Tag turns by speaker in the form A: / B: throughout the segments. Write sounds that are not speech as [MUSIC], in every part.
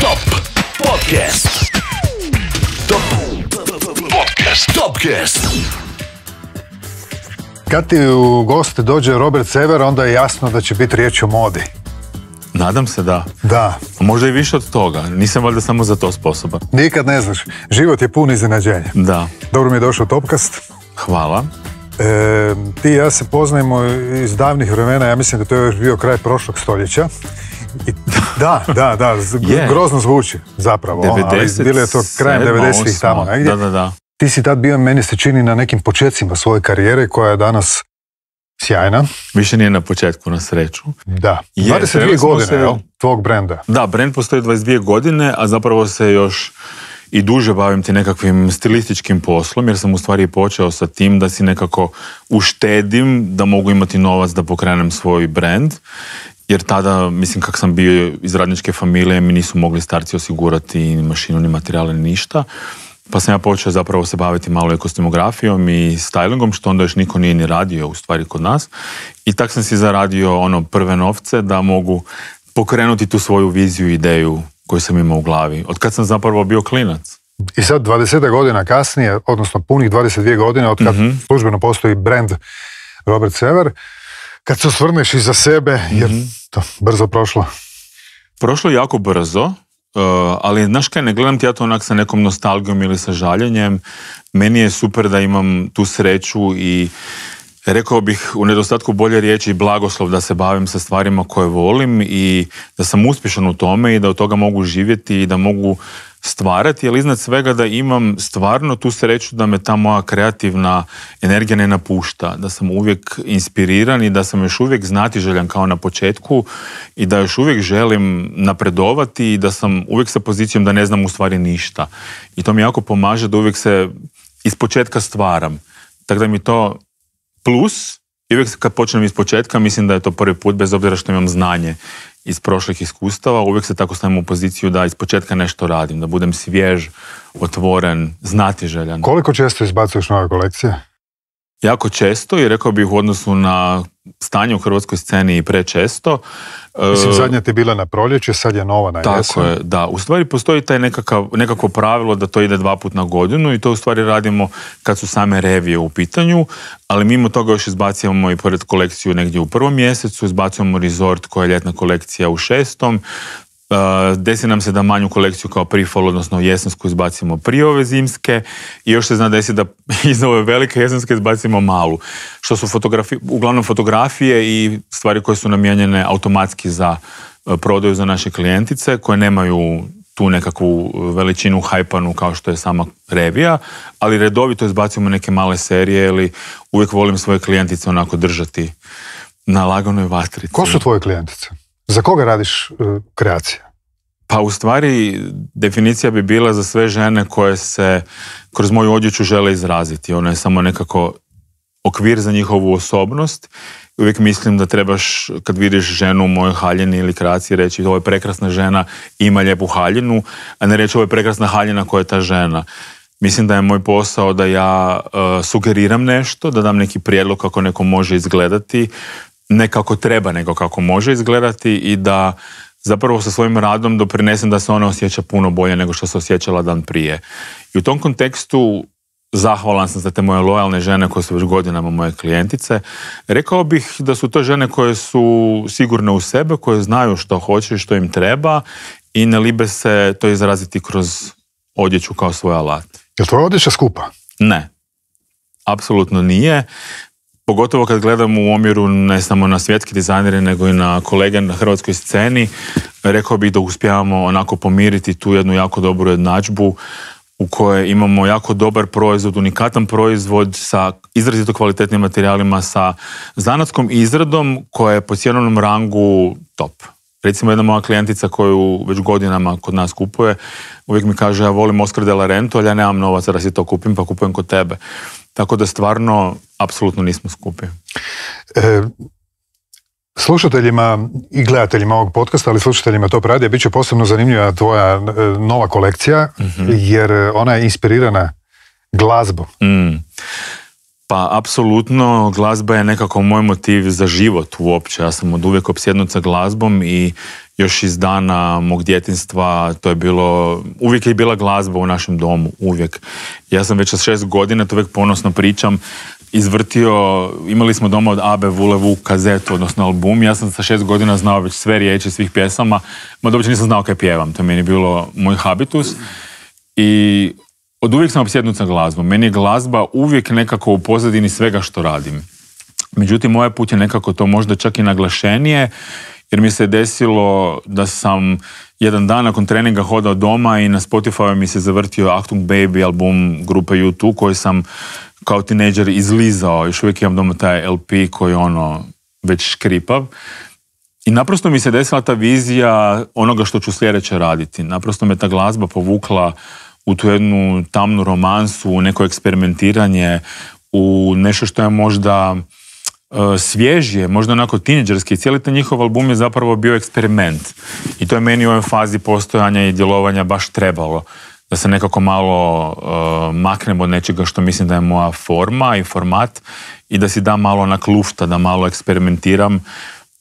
A: Top Podcast. Top Podcast. Podcast. Kad ti u goste dođe Robert Sever, onda je jasno da će biti riječ o modi.
B: Nadam se da. Da. Možda i više od toga. Nisam valjda samo za to sposoban.
A: Nikad ne znaš. Život je pun iznenađenja. Da. Dobro mi je došao Topcast. Hvala. E, ti i ja se poznajemo iz davnih vremena, ja mislim da to je još bio kraj prošlog stoljeća da, da, da, grozno zvuči zapravo. Ono, ali bilo je to krajem 90-ih tamo negdje. Da, da, da. Ti si tad bio, meni se čini, na nekim početcima svoje karijere koja je danas sjajna.
B: Više nije na početku, na sreću. Da, yes, 22 godine se... jel, brenda. Da, brend postoji 22 godine, a zapravo se još i duže bavim ti nekakvim stilističkim poslom, jer sam u stvari počeo sa tim da si nekako uštedim da mogu imati novac da pokrenem svoj brand jer tada, mislim, kak sam bio iz radničke familije, mi nisu mogli starci osigurati ni mašinu, ni materijale, ni ništa. Pa sam ja počeo zapravo se baviti malo ekostimografijom i stylingom, što onda još niko nije ni radio u stvari kod nas. I tak sam si zaradio ono prve novce da mogu pokrenuti tu svoju viziju i ideju koju sam imao u glavi. Od kad sam zapravo bio klinac.
A: I sad 20 godina kasnije, odnosno punih 22 godine od kad mhm. službeno postoji brand Robert Sever, kad se osvrneš iza sebe, jer mhm. to brzo prošlo.
B: Prošlo jako brzo, eh, ali znaš kaj, ne gledam ti ja to onak sa nekom nostalgijom ili sa žaljenjem. Meni je super da imam tu sreću i rekao bih u nedostatku bolje riječi blagoslov da se bavim sa stvarima koje volim i da sam uspješan u tome i da od toga mogu živjeti i da mogu stvarati, ali iznad svega da imam stvarno tu sreću da me ta moja kreativna energija ne napušta, da sam uvijek inspiriran i da sam još uvijek znatiželjan kao na početku i da još uvijek želim napredovati i da sam uvijek sa pozicijom da ne znam u stvari ništa. I to mi jako pomaže da uvijek se iz početka stvaram. Tako da mi to plus i uvijek kad počnem iz početka mislim da je to prvi put bez obzira što imam znanje iz prošlih iskustava, uvijek se tako stavim u poziciju da iz početka nešto radim, da budem svjež, otvoren, znatiželjan.
A: Koliko često izbacuješ nove kolekcije?
B: jako često i rekao bih u odnosu na stanje u hrvatskoj sceni i prečesto. Mislim, e, zadnja
A: ti bila na proljeće, sad je nova na jesen. Tako je,
B: da. U stvari postoji taj nekakav, nekako pravilo da to ide dva put na godinu i to u stvari radimo kad su same revije u pitanju, ali mimo toga još izbacujemo i pored kolekciju negdje u prvom mjesecu, izbacujemo Resort koja je ljetna kolekcija u šestom, desi nam se da manju kolekciju kao prifol, odnosno jesensku izbacimo prije ove zimske i još se zna desi da [LAUGHS] iz ove velike jesenske izbacimo malu. Što su uglavnom fotografije i stvari koje su namijenjene automatski za e, prodaju za naše klijentice koje nemaju tu nekakvu veličinu hajpanu kao što je sama revija, ali redovito izbacimo neke male serije ili uvijek volim svoje klijentice onako držati na laganoj vatrici.
A: Ko su tvoje klijentice? Za koga radiš e, kreacija?
B: Pa u stvari definicija bi bila za sve žene koje se kroz moju odjeću žele izraziti. Ona je samo nekako okvir za njihovu osobnost. Uvijek mislim da trebaš, kad vidiš ženu u mojoj haljini ili kreaciji, reći ovo je prekrasna žena, ima lijepu haljinu, a ne reći ovo je prekrasna haljina koja je ta žena. Mislim da je moj posao da ja e, sugeriram nešto, da dam neki prijedlog kako neko može izgledati, ne kako treba, nego kako može izgledati i da zapravo sa svojim radom doprinesem da se ona osjeća puno bolje nego što se osjećala dan prije. I u tom kontekstu zahvalan sam za te moje lojalne žene koje su već godinama moje klijentice. Rekao bih da su to žene koje su sigurne u sebe, koje znaju što hoće i što im treba i ne libe se to izraziti kroz odjeću kao svoj alat.
A: Je li tvoja odjeća skupa?
B: Ne, apsolutno nije gotovo kad gledam u omjeru ne samo na svjetski dizajnere nego i na kolege na hrvatskoj sceni, rekao bih da uspijevamo onako pomiriti tu jednu jako dobru jednadžbu u kojoj imamo jako dobar proizvod, unikatan proizvod sa izrazito kvalitetnim materijalima, sa zanatskom izradom koja je po cijenovnom rangu top. Recimo jedna moja klijentica koju već godinama kod nas kupuje, uvijek mi kaže ja volim Oscar de la Rento, ali ja nemam novaca da si to kupim, pa kupujem kod tebe. Tako da stvarno, apsolutno nismo skupi. E,
A: slušateljima i gledateljima ovog podcasta, ali slušateljima to radija, bit će posebno zanimljiva tvoja e, nova kolekcija, mhm. jer ona je inspirirana
B: glazbom. Mm. Pa apsolutno glazba je nekako moj motiv za život uopće. Ja sam od uvijek opsjednut sa glazbom i još iz dana mog djetinstva to je bilo, uvijek je bila glazba u našem domu, uvijek. Ja sam već sa šest godina, to uvijek ponosno pričam, izvrtio, imali smo doma od Abe Vulevu kazetu, odnosno album, ja sam sa šest godina znao već sve riječi svih pjesama, ma uopće nisam znao kaj pjevam, to je meni bilo moj habitus. I od uvijek sam obsjednut sa glazbom. Meni je glazba uvijek nekako u pozadini svega što radim. Međutim, ovaj put je nekako to možda čak i naglašenije, jer mi se desilo da sam jedan dan nakon treninga hodao doma i na Spotify mi se zavrtio Achtung Baby album grupe U2 koji sam kao tineđer izlizao. Još uvijek imam doma taj LP koji je ono već škripav. I naprosto mi se desila ta vizija onoga što ću sljedeće raditi. Naprosto me ta glazba povukla u tu jednu tamnu romansu, u neko eksperimentiranje, u nešto što je možda e, svježije, možda onako tineđerski. Cijeli taj njihov album je zapravo bio eksperiment. I to je meni u ovoj fazi postojanja i djelovanja baš trebalo. Da se nekako malo e, maknem od nečega što mislim da je moja forma i format i da si dam malo onak lufta, da malo eksperimentiram.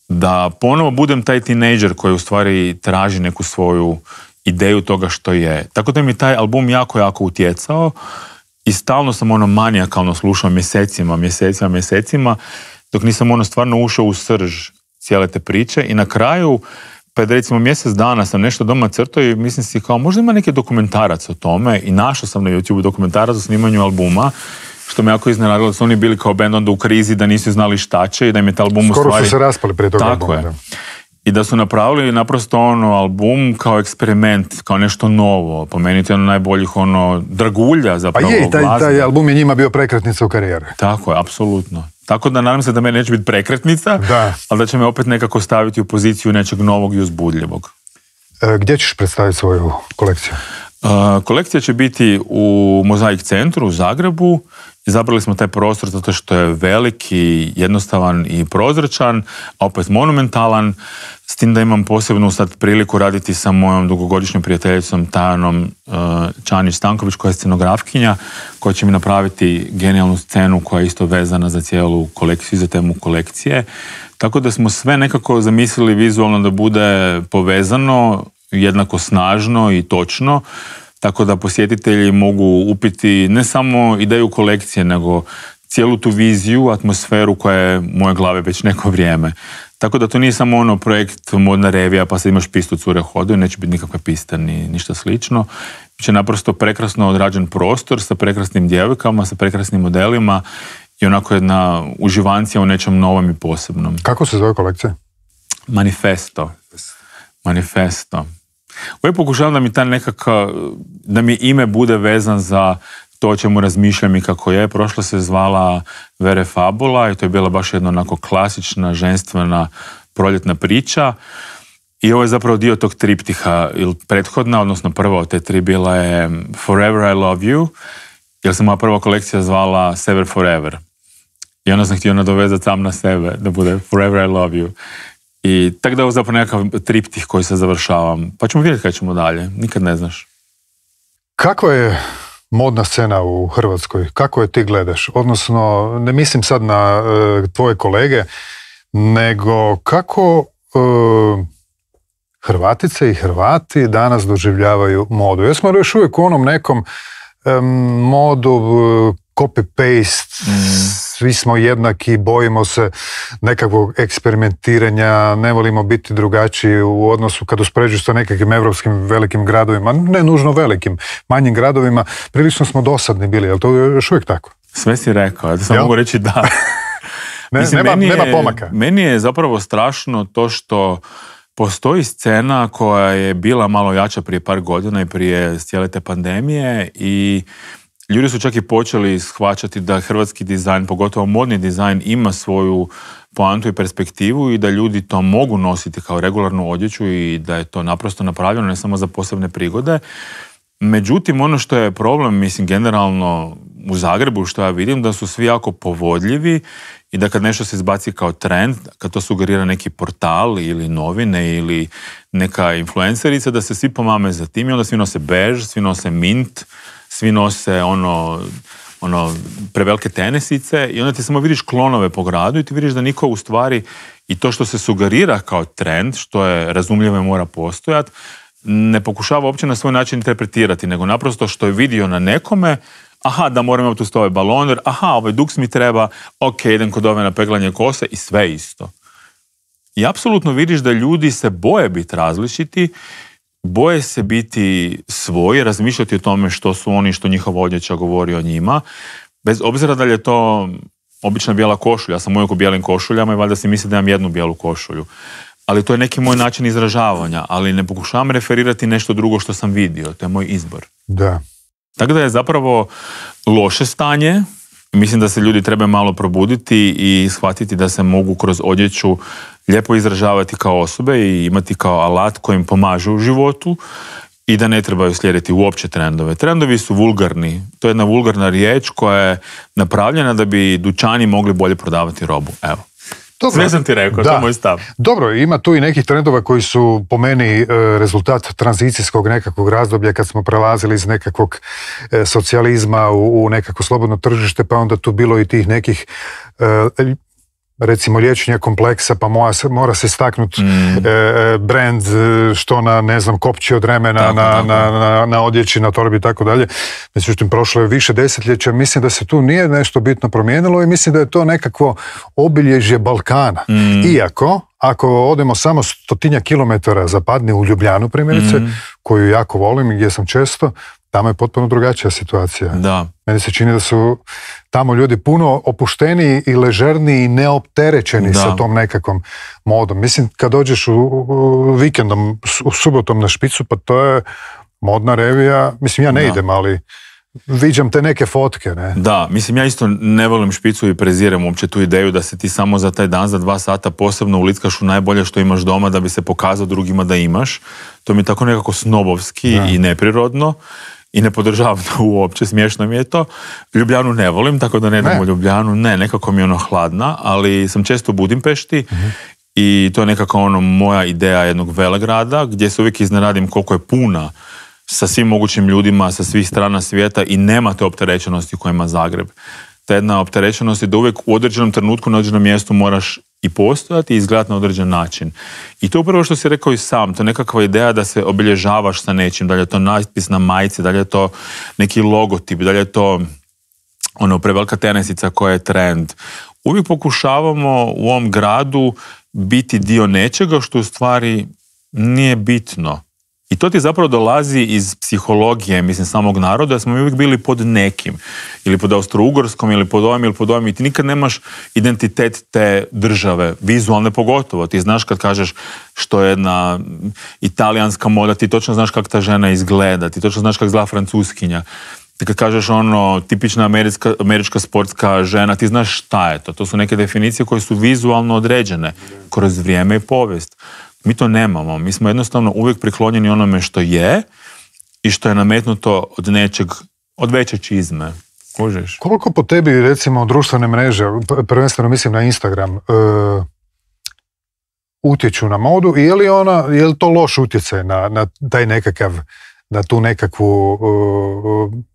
B: Da ponovo budem taj tineđer koji u stvari traži neku svoju ideju toga što je. Tako da mi taj album jako, jako utjecao i stalno sam ono manijakalno slušao mjesecima, mjesecima, mjesecima, dok nisam ono stvarno ušao u srž cijele te priče i na kraju pred recimo mjesec dana sam nešto doma crtao i mislim si kao možda ima neki dokumentarac o tome i našao sam na YouTube dokumentarac o snimanju albuma što me jako iznenadilo da su oni bili kao band onda u krizi da nisu znali šta će i da im je taj album u stvari... Skoro se
A: raspali Tako je
B: i da su napravili naprosto ono album kao eksperiment, kao nešto novo. Pomenite ono najboljih ono dragulja zapravo. Pa je, taj, taj album
A: je njima bio prekretnica u karijere.
B: Tako je, apsolutno. Tako da nadam se da me neće biti prekretnica, ali da će me opet nekako staviti u poziciju nečeg novog i uzbudljivog.
A: E, gdje ćeš predstaviti svoju kolekciju?
B: Kolekcija će biti u Mozaik centru u Zagrebu. Izabrali smo taj prostor zato što je veliki, jednostavan i prozračan, a opet monumentalan. S tim da imam posebnu sad priliku raditi sa mojom dugogodišnjom prijateljicom Tajanom e, Čanić Stanković koja je scenografkinja koja će mi napraviti genijalnu scenu koja je isto vezana za cijelu kolekciju i za temu kolekcije. Tako da smo sve nekako zamislili vizualno da bude povezano jednako snažno i točno, tako da posjetitelji mogu upiti ne samo ideju kolekcije, nego cijelu tu viziju, atmosferu koja je u moje glave već neko vrijeme. Tako da to nije samo ono projekt modna revija pa sad imaš pistu cure hodaju, neće biti nikakva pista ni ništa slično. Biće naprosto prekrasno odrađen prostor sa prekrasnim djevojkama, sa prekrasnim modelima i onako jedna uživancija u nečem novom i posebnom. Kako
A: se zove kolekcija?
B: Manifesto. Manifesto. Uvijek pokušavam da mi ta da mi ime bude vezan za to o čemu razmišljam i kako je. Prošla se zvala Vere Fabula i to je bila baš jedna onako klasična, ženstvena, proljetna priča. I ovo je zapravo dio tog triptiha, ili prethodna, odnosno prva od te tri bila je Forever I Love You, jer se moja prva kolekcija zvala Sever Forever. I onda sam htio nadovezati sam na sebe, da bude Forever I Love You. I tako da je ovo zapravo nekakav triptih koji se završavam. Pa ćemo vidjeti kada ćemo dalje. Nikad ne znaš.
A: Kako je modna scena u Hrvatskoj? Kako je ti gledaš? Odnosno, ne mislim sad na e, tvoje kolege, nego kako e, Hrvatice i Hrvati danas doživljavaju modu. Jesmo li još uvijek u onom nekom modu e, copy-paste mm svi smo jednaki, bojimo se nekakvog eksperimentiranja, ne volimo biti drugačiji u odnosu kad uspoređuju sa nekakvim europskim velikim gradovima, ne nužno velikim, manjim gradovima, prilično smo dosadni bili, ali to je još uvijek
B: tako. Sve si rekao, da sam mogu reći da. [LAUGHS] [LAUGHS] pomaka. Meni je zapravo strašno to što Postoji scena koja je bila malo jača prije par godina i prije cijele te pandemije i ljudi su čak i počeli shvaćati da hrvatski dizajn, pogotovo modni dizajn, ima svoju poantu i perspektivu i da ljudi to mogu nositi kao regularnu odjeću i da je to naprosto napravljeno ne samo za posebne prigode. Međutim, ono što je problem, mislim, generalno u Zagrebu, što ja vidim, da su svi jako povodljivi i da kad nešto se izbaci kao trend, kad to sugerira neki portal ili novine ili neka influencerica, da se svi pomame za tim i onda svi nose bež, svi nose mint, svi nose ono, ono prevelike tenesice i onda ti samo vidiš klonove po gradu i ti vidiš da niko u stvari i to što se sugerira kao trend, što je razumljivo i mora postojat. ne pokušava uopće na svoj način interpretirati, nego naprosto što je vidio na nekome, aha, da moram imati uz ovaj aha, ovaj duks mi treba, ok, idem kod ove na peglanje kose i sve isto. I apsolutno vidiš da ljudi se boje biti različiti boje se biti svoj, razmišljati o tome što su oni, što njihova odjeća govori o njima, bez obzira da li je to obična bijela košulja, ja sam uvijek u bijelim košuljama i valjda si misli da imam jednu bijelu košulju. Ali to je neki moj način izražavanja, ali ne pokušavam referirati nešto drugo što sam vidio, to je moj izbor. Da. Tako da je zapravo loše stanje, Mislim da se ljudi treba malo probuditi i shvatiti da se mogu kroz odjeću lijepo izražavati kao osobe i imati kao alat kojim pomažu u životu i da ne trebaju slijediti uopće trendove. Trendovi su vulgarni. To je jedna vulgarna riječ koja je napravljena da bi dućani mogli bolje prodavati robu. Evo. Dobro. Sve sam ti rekao, da. to je moj stav.
A: Dobro, ima tu i nekih trendova koji su po meni e, rezultat tranzicijskog nekakvog razdoblja kad smo prelazili iz nekakvog e, socijalizma u nekako slobodno tržište, pa onda tu bilo i tih nekih e, recimo liječenja kompleksa pa mora se staknuti mm. e, e, brand e, što na ne znam kopći od remena na, odjeći, na torbi i tako dalje. Međutim, prošlo je više desetljeća, mislim da se tu nije nešto bitno promijenilo i mislim da je to nekakvo obilježje Balkana. Mm. Iako, ako odemo samo stotinja kilometara zapadne u Ljubljanu primjerice, mm. koju jako volim i gdje sam često, Tamo je potpuno drugačija situacija. Da. Meni se čini da su tamo ljudi puno opušteniji i ležerniji i neopterećeni da. sa tom nekakvom modom. Mislim, kad dođeš u, u vikendom, u subotom na špicu, pa to je modna revija. Mislim, ja ne da. idem, ali viđam te neke fotke, ne? Da,
B: mislim, ja isto ne volim špicu i preziram uopće tu ideju da se ti samo za taj dan, za dva sata posebno ulitkaš u najbolje što imaš doma da bi se pokazao drugima da imaš. To mi je tako nekako snobovski i neprirodno i ne podržavam to uopće, smiješno mi je to. Ljubljanu ne volim, tako da ne idem u Ljubljanu. Ne, nekako mi je ono hladna, ali sam često u Budimpešti i to je nekako ono moja ideja jednog velegrada gdje se uvijek iznenadim koliko je puna sa svim mogućim ljudima, sa svih strana svijeta i nema te opterećenosti koje ima Zagreb ta jedna opterećenost je da uvijek u određenom trenutku na određenom mjestu moraš i postojati i izgledati na određen način. I to upravo što si rekao i sam, to je nekakva ideja da se obilježavaš sa nečim, da li je to natpis na majici, da li je to neki logotip, da li je to ono prevelika tenesica koja je trend. Uvijek pokušavamo u ovom gradu biti dio nečega što u stvari nije bitno. I to ti zapravo dolazi iz psihologije, mislim, samog naroda, da smo mi uvijek bili pod nekim. Ili pod Austro-Ugorskom, ili pod ovim, ili pod ovim. I ti nikad nemaš identitet te države, vizualne pogotovo. Ti znaš kad kažeš što je jedna italijanska moda, ti točno znaš kako ta žena izgleda, ti točno znaš kako zla francuskinja. Ti kad kažeš ono, tipična američka, američka sportska žena, ti znaš šta je to. To su neke definicije koje su vizualno određene kroz vrijeme i povijest. Mi to nemamo. Mi smo jednostavno uvijek priklonjeni onome što je i što je nametnuto od nečeg, od veće čizme. Kožeš? Koliko
A: po tebi, recimo, društvene mreže, prvenstveno mislim na Instagram, e, utječu na modu i je li ona, je li to loš utjecaj na, na taj nekakav na tu nekakvu e,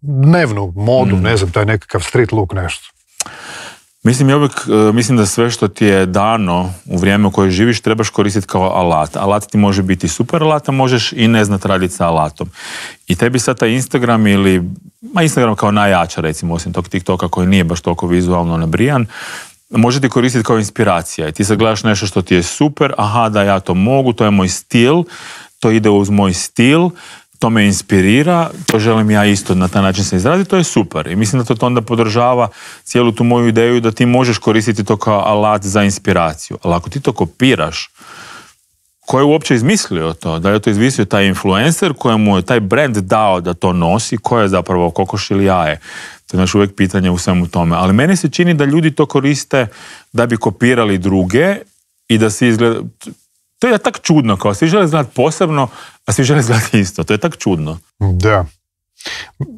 A: dnevnu modu, mm.
B: ne znam, taj nekakav street look nešto. Mislim, ja uvijek e, mislim da sve što ti je dano u vrijeme u kojoj živiš trebaš koristiti kao alat. Alat ti može biti super alat, a možeš i ne znat raditi sa alatom. I tebi sad taj Instagram ili, ma Instagram kao najjača recimo, osim tog TikToka koji nije baš toliko vizualno nabrijan, može ti koristiti kao inspiracija. I ti sad gledaš nešto što ti je super, aha da ja to mogu, to je moj stil, to ide uz moj stil, to me inspirira, to želim ja isto na taj način se izraziti, to je super. I mislim da to, onda podržava cijelu tu moju ideju da ti možeš koristiti to kao alat za inspiraciju. Ali ako ti to kopiraš, ko je uopće izmislio to? Da li je to izmislio taj influencer kojemu je taj brand dao da to nosi? Ko je zapravo kokoš ili jaje? To je naš uvijek pitanje u svemu tome. Ali meni se čini da ljudi to koriste da bi kopirali druge i da se izgleda, to je tak čudno, kao svi žele znati posebno, a svi žele znati isto. To je tak čudno.
A: Da.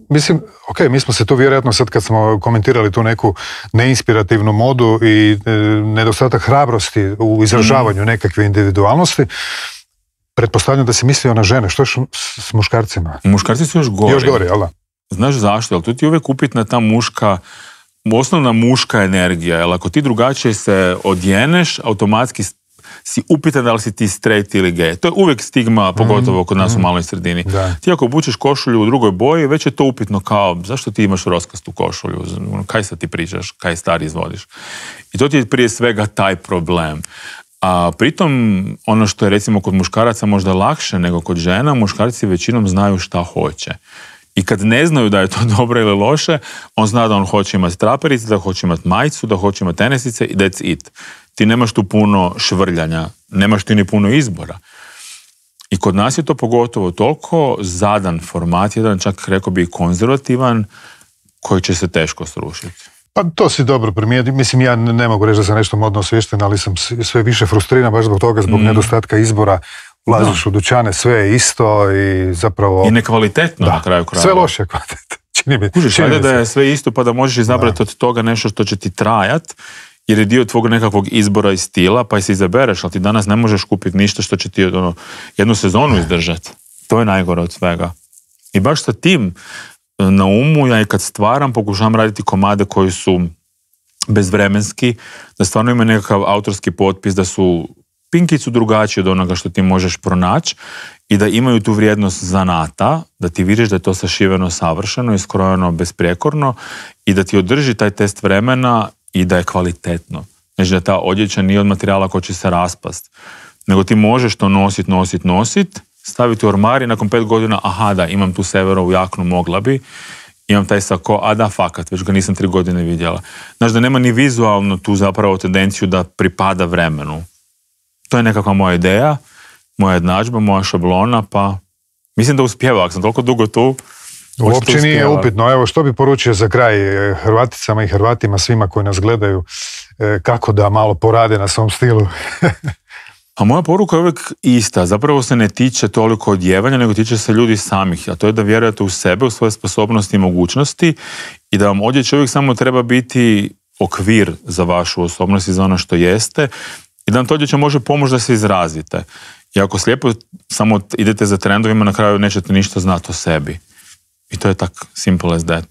A: Mislim, ok, mi smo se tu vjerojatno sad kad smo komentirali tu neku neinspirativnu modu i e, nedostatak hrabrosti u izražavanju mhm. nekakve individualnosti, pretpostavljam da si mislio na žene. Što je s
B: muškarcima? Muškarci su još gori. Još gori, jel da? Znaš zašto? Jel tu ti je uvijek upitna ta muška, osnovna muška energija. Jel ako ti drugačije se odjeneš, automatski si upitan da li si ti straight ili gay. To je uvijek stigma, pogotovo kod nas u mhm. maloj sredini. Ti ako obučeš košulju u drugoj boji, već je to upitno kao zašto ti imaš roskastu košulju, ono, kaj sad ti pričaš, kaj stari izvodiš. I to ti je prije svega taj problem. A pritom, ono što je recimo kod muškaraca možda lakše nego kod žena, muškarci većinom znaju šta hoće. I kad ne znaju da je to [LAUGHS] dobro ili loše, on zna da on hoće imati traperice, da hoće imati majicu, da hoće imati tenesice i that's it ti nemaš tu puno švrljanja, nemaš ti ni puno izbora. I kod nas je to pogotovo toliko zadan format, jedan čak rekao bi konzervativan, koji će se teško srušiti.
A: Pa to si dobro primijeti. Mislim, ja ne mogu reći da sam nešto modno osvješten, ali sam sve više frustriran baš zbog toga, zbog mm. nedostatka izbora. ulaziš u dućane, sve je isto i zapravo...
B: I nekvalitetno na kraju kraja. Sve
A: loše kvalitet. [LAUGHS] da
B: je sve isto pa da možeš izabrati od toga nešto što će ti trajati jer je dio tvog nekakvog izbora i stila, pa si izabereš, ali ti danas ne možeš kupiti ništa što će ti ono, jednu sezonu izdržati. To je najgore od svega. I baš sa tim e, na umu ja i kad stvaram pokušavam raditi komade koji su bezvremenski, da stvarno imaju nekakav autorski potpis, da su pinkicu drugačiji od onoga što ti možeš pronaći i da imaju tu vrijednost zanata, da ti vidiš da je to sašiveno savršeno, i skrojeno besprekorno i da ti održi taj test vremena i da je kvalitetno. Znači da ta odjeća nije od materijala koji će se raspast. Nego ti možeš to nosit, nosit, nosit, staviti u ormari, nakon pet godina, aha da, imam tu severovu jaknu, mogla bi, imam taj sako, a da, fakat, već ga nisam tri godine vidjela. Znači da nema ni vizualno tu zapravo tendenciju da pripada vremenu. To je nekakva moja ideja, moja jednadžba, moja šablona, pa mislim da uspjeva, ako sam toliko dugo tu, Uopće nije upitno.
A: Evo što bi poručio za kraj eh, Hrvaticama i Hrvatima, svima koji nas gledaju, eh, kako da malo porade na svom stilu?
B: A moja poruka je uvijek ista. Zapravo se ne tiče toliko odjevanja, nego tiče se ljudi samih. A to je da vjerujete u sebe, u svoje sposobnosti i mogućnosti i da vam ovdje uvijek samo treba biti okvir za vašu osobnost i za ono što jeste i da vam to može pomoći da se izrazite. I ako slijepo samo idete za trendovima, na kraju nećete ništa znati o sebi. I to je tak simple as that.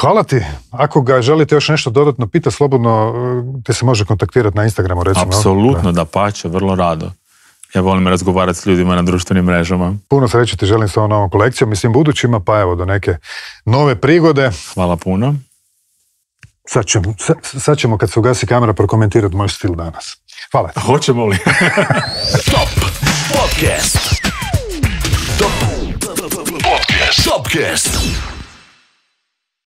A: Hvala ti. Ako ga želite još nešto dodatno pita, slobodno te se može kontaktirati na Instagramu recimo. Apsolutno,
B: da pače, vrlo rado. Ja volim razgovarati s ljudima na društvenim mrežama.
A: Puno sreće ti želim s ovom novom kolekcijom, mislim budućima, pa evo do neke nove prigode. Hvala puno. Sad ćemo, kad se ugasi kamera prokomentirati moj stil danas. Hvala. Hoćemo li?
B: [LAUGHS] Top Podcast.
A: Shopcast.